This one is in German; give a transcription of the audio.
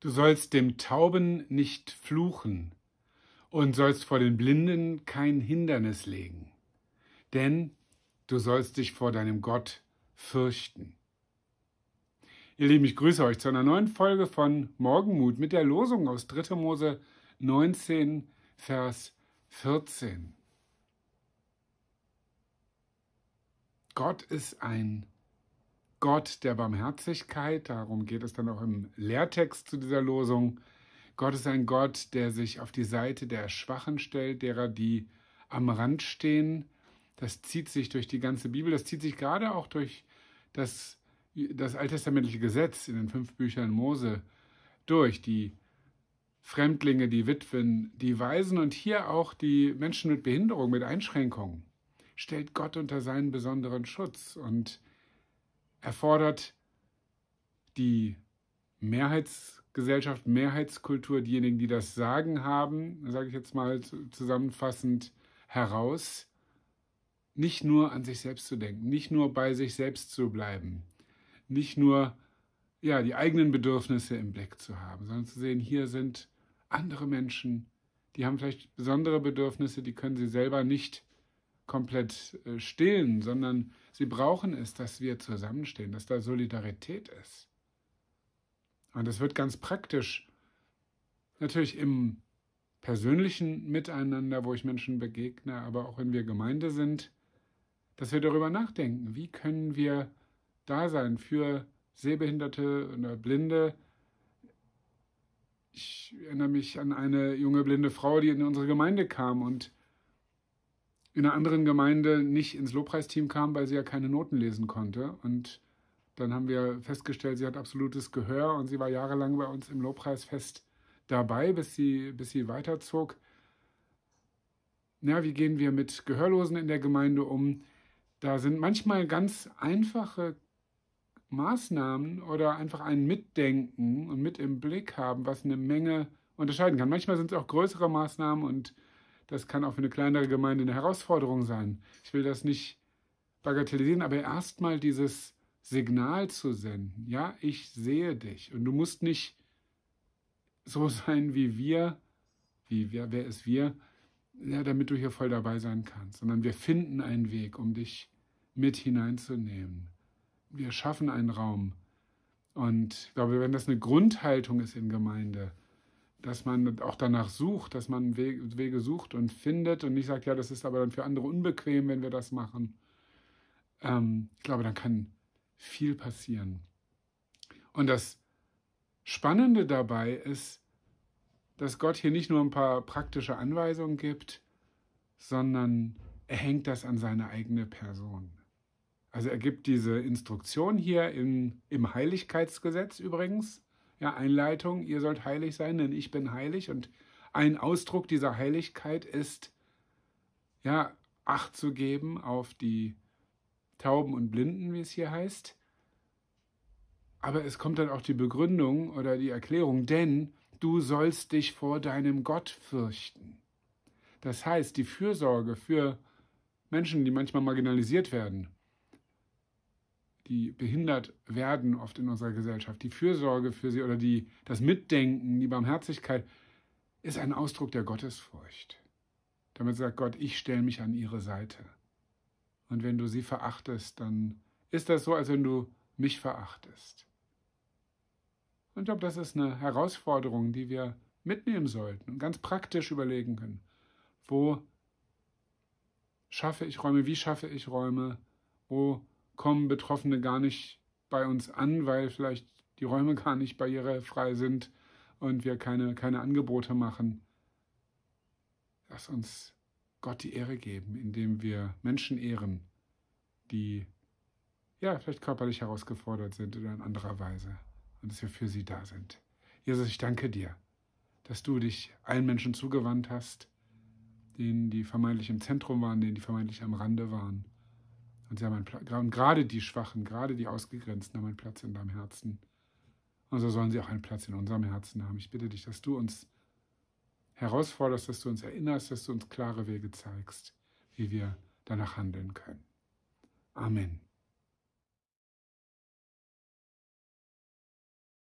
Du sollst dem Tauben nicht fluchen und sollst vor den Blinden kein Hindernis legen, denn du sollst dich vor deinem Gott fürchten. Ihr Lieben, ich grüße euch zu einer neuen Folge von Morgenmut mit der Losung aus 3. Mose 19, Vers 14. Gott ist ein Gott der Barmherzigkeit, darum geht es dann auch im Lehrtext zu dieser Losung. Gott ist ein Gott, der sich auf die Seite der Schwachen stellt, derer, die am Rand stehen. Das zieht sich durch die ganze Bibel, das zieht sich gerade auch durch das, das alttestamentliche Gesetz in den fünf Büchern Mose durch, die Fremdlinge, die Witwen, die Waisen und hier auch die Menschen mit Behinderung, mit Einschränkungen, stellt Gott unter seinen besonderen Schutz und erfordert die Mehrheitsgesellschaft, Mehrheitskultur, diejenigen, die das Sagen haben, sage ich jetzt mal zusammenfassend heraus, nicht nur an sich selbst zu denken, nicht nur bei sich selbst zu bleiben, nicht nur ja, die eigenen Bedürfnisse im Blick zu haben, sondern zu sehen, hier sind andere Menschen, die haben vielleicht besondere Bedürfnisse, die können sie selber nicht komplett äh, stillen, sondern sie brauchen es, dass wir zusammenstehen, dass da Solidarität ist. Und das wird ganz praktisch natürlich im persönlichen Miteinander, wo ich Menschen begegne, aber auch wenn wir Gemeinde sind, dass wir darüber nachdenken, wie können wir da sein für Sehbehinderte oder Blinde. Ich erinnere mich an eine junge blinde Frau, die in unsere Gemeinde kam und in einer anderen Gemeinde nicht ins Lobpreisteam kam, weil sie ja keine Noten lesen konnte. Und dann haben wir festgestellt, sie hat absolutes Gehör und sie war jahrelang bei uns im Lobpreisfest dabei, bis sie, bis sie weiterzog. Na, wie gehen wir mit Gehörlosen in der Gemeinde um? Da sind manchmal ganz einfache Maßnahmen oder einfach ein Mitdenken und mit im Blick haben, was eine Menge unterscheiden kann. Manchmal sind es auch größere Maßnahmen und das kann auch für eine kleinere Gemeinde eine Herausforderung sein. Ich will das nicht bagatellisieren, aber erstmal dieses Signal zu senden. Ja, ich sehe dich. Und du musst nicht so sein wie wir, wie wer, wer ist wir, ja, damit du hier voll dabei sein kannst, sondern wir finden einen Weg, um dich mit hineinzunehmen. Wir schaffen einen Raum. Und ich glaube, wenn das eine Grundhaltung ist in Gemeinde, dass man auch danach sucht, dass man Wege sucht und findet und nicht sagt, ja, das ist aber dann für andere unbequem, wenn wir das machen. Ähm, ich glaube, dann kann viel passieren. Und das Spannende dabei ist, dass Gott hier nicht nur ein paar praktische Anweisungen gibt, sondern er hängt das an seine eigene Person. Also er gibt diese Instruktion hier in, im Heiligkeitsgesetz übrigens ja, Einleitung, ihr sollt heilig sein, denn ich bin heilig. Und ein Ausdruck dieser Heiligkeit ist, ja, Acht zu geben auf die Tauben und Blinden, wie es hier heißt. Aber es kommt dann auch die Begründung oder die Erklärung, denn du sollst dich vor deinem Gott fürchten. Das heißt, die Fürsorge für Menschen, die manchmal marginalisiert werden, die behindert werden oft in unserer Gesellschaft. Die Fürsorge für sie oder die, das Mitdenken, die Barmherzigkeit ist ein Ausdruck der Gottesfurcht. Damit sagt Gott, ich stelle mich an ihre Seite. Und wenn du sie verachtest, dann ist das so, als wenn du mich verachtest. Und ich glaube, das ist eine Herausforderung, die wir mitnehmen sollten und ganz praktisch überlegen können. Wo schaffe ich Räume? Wie schaffe ich Räume? Wo kommen Betroffene gar nicht bei uns an, weil vielleicht die Räume gar nicht barrierefrei sind und wir keine, keine Angebote machen. Lass uns Gott die Ehre geben, indem wir Menschen ehren, die ja vielleicht körperlich herausgefordert sind oder in anderer Weise und dass wir für sie da sind. Jesus, ich danke dir, dass du dich allen Menschen zugewandt hast, denen die vermeintlich im Zentrum waren, denen die vermeintlich am Rande waren und, sie haben einen, und gerade die Schwachen, gerade die Ausgegrenzten haben einen Platz in deinem Herzen. Und so sollen sie auch einen Platz in unserem Herzen haben. Ich bitte dich, dass du uns herausforderst, dass du uns erinnerst, dass du uns klare Wege zeigst, wie wir danach handeln können. Amen.